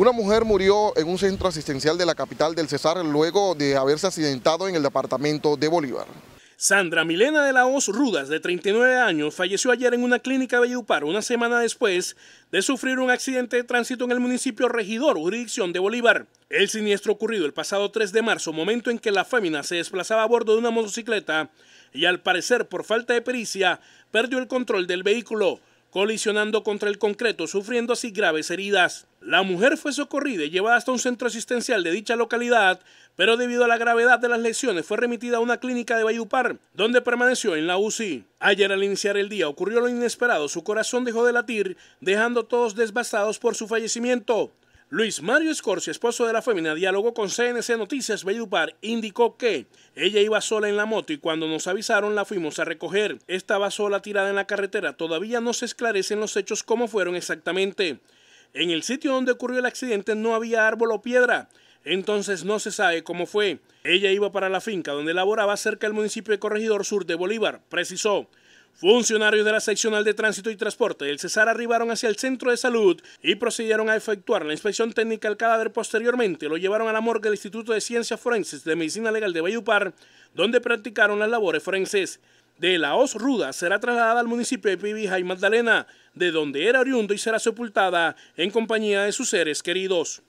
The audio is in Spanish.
Una mujer murió en un centro asistencial de la capital del Cesar luego de haberse accidentado en el departamento de Bolívar. Sandra Milena de la Hoz Rudas, de 39 años, falleció ayer en una clínica de Valledupar una semana después de sufrir un accidente de tránsito en el municipio Regidor, jurisdicción de Bolívar. El siniestro ocurrido el pasado 3 de marzo, momento en que la fémina se desplazaba a bordo de una motocicleta y al parecer por falta de pericia perdió el control del vehículo, colisionando contra el concreto, sufriendo así graves heridas. La mujer fue socorrida y llevada hasta un centro asistencial de dicha localidad, pero debido a la gravedad de las lesiones fue remitida a una clínica de Bayupar, donde permaneció en la UCI. Ayer al iniciar el día ocurrió lo inesperado, su corazón dejó de latir, dejando todos desbastados por su fallecimiento. Luis Mario Escorcia, esposo de la fémina, diálogo con CNC Noticias Bellupar, indicó que ella iba sola en la moto y cuando nos avisaron la fuimos a recoger. Estaba sola tirada en la carretera, todavía no se esclarecen los hechos cómo fueron exactamente. En el sitio donde ocurrió el accidente no había árbol o piedra, entonces no se sabe cómo fue. Ella iba para la finca donde laboraba cerca del municipio de Corregidor Sur de Bolívar, precisó. Funcionarios de la seccional de tránsito y transporte del Cesar arribaron hacia el centro de salud y procedieron a efectuar la inspección técnica al cadáver. Posteriormente lo llevaron a la morgue del Instituto de Ciencias Forenses de Medicina Legal de Bayupar, donde practicaron las labores forenses. De la Hoz Ruda será trasladada al municipio de Pibija y Magdalena, de donde era oriundo y será sepultada en compañía de sus seres queridos.